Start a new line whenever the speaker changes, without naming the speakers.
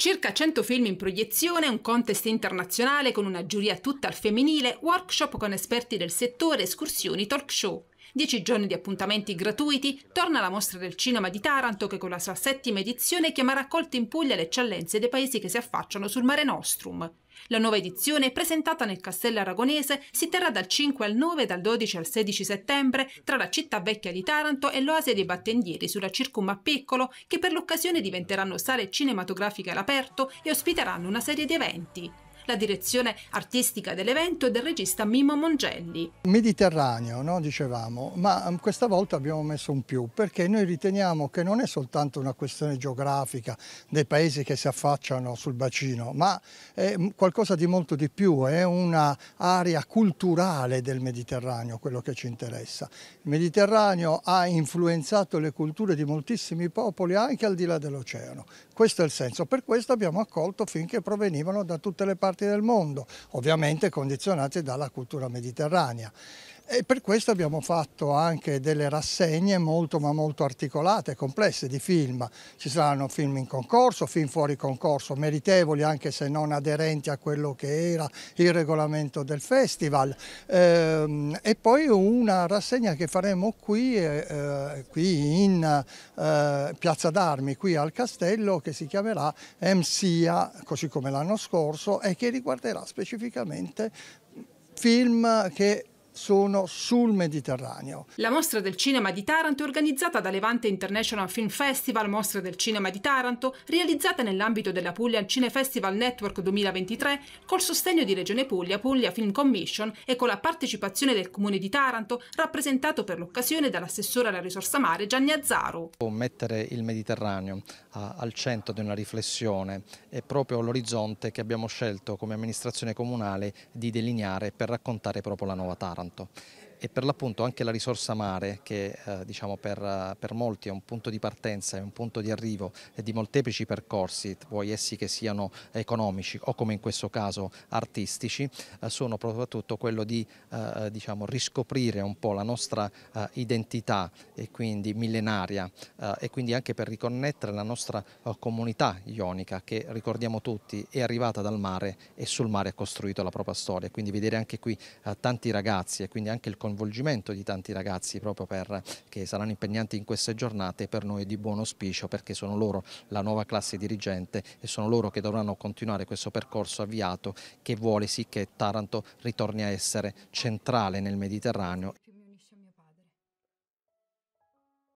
Circa 100 film in proiezione, un contest internazionale con una giuria tutta al femminile, workshop con esperti del settore, escursioni, talk show. Dieci giorni di appuntamenti gratuiti, torna la mostra del cinema di Taranto che con la sua settima edizione chiama raccolte in Puglia le eccellenze dei paesi che si affacciano sul Mare Nostrum. La nuova edizione, presentata nel Castello Aragonese, si terrà dal 5 al 9 e dal 12 al 16 settembre tra la città vecchia di Taranto e l'oasi dei battendieri sulla Circumma Piccolo, che per l'occasione diventeranno sale cinematografiche all'aperto e ospiteranno una serie di eventi la direzione artistica dell'evento è del regista Mimmo Mongelli.
Mediterraneo, no? dicevamo, ma um, questa volta abbiamo messo un più perché noi riteniamo che non è soltanto una questione geografica dei paesi che si affacciano sul bacino, ma è qualcosa di molto di più, è un'area culturale del Mediterraneo quello che ci interessa. Il Mediterraneo ha influenzato le culture di moltissimi popoli anche al di là dell'oceano. Questo è il senso, per questo abbiamo accolto finché provenivano da tutte le parti parti del mondo, ovviamente condizionate dalla cultura mediterranea. E per questo abbiamo fatto anche delle rassegne molto ma molto articolate, complesse di film. Ci saranno film in concorso, film fuori concorso, meritevoli anche se non aderenti a quello che era il regolamento del festival. Ehm, e poi una rassegna che faremo qui, eh, eh, qui in eh, Piazza d'Armi, qui al Castello, che si chiamerà MSIA, così come l'anno scorso, e che riguarderà specificamente film che sono sul Mediterraneo.
La mostra del cinema di Taranto è organizzata da Levante International Film Festival, mostra del cinema di Taranto, realizzata nell'ambito della Puglia Cine Festival Network 2023 col sostegno di Regione Puglia, Puglia Film Commission e con la partecipazione del Comune di Taranto, rappresentato per l'occasione dall'assessore alla risorsa mare Gianni Azzaro.
Mettere il Mediterraneo a, al centro di una riflessione è proprio l'orizzonte che abbiamo scelto come amministrazione comunale di delineare per raccontare proprio la nuova Taranto. Santo. e per l'appunto anche la risorsa mare che eh, diciamo per, per, molti è un punto di partenza, è un punto di arrivo e di molteplici percorsi, vuoi essi che siano economici o come in questo caso artistici, eh, sono soprattutto quello di eh, eh diciamo, riscoprire un po' la nostra eh, identità e quindi millenaria eh, e quindi anche per riconnettere la nostra comunità ionica che ricordiamo tutti è arrivata dal mare e sul mare ha costruito la propria storia, quindi vedere anche qui tanti ragazzi e quindi anche il coinvolgimento di tanti ragazzi proprio per, che saranno impegnati in queste giornate per noi è di buon auspicio perché sono loro la nuova classe dirigente e sono loro che dovranno continuare questo percorso avviato che vuole sì che Taranto ritorni a essere centrale nel Mediterraneo.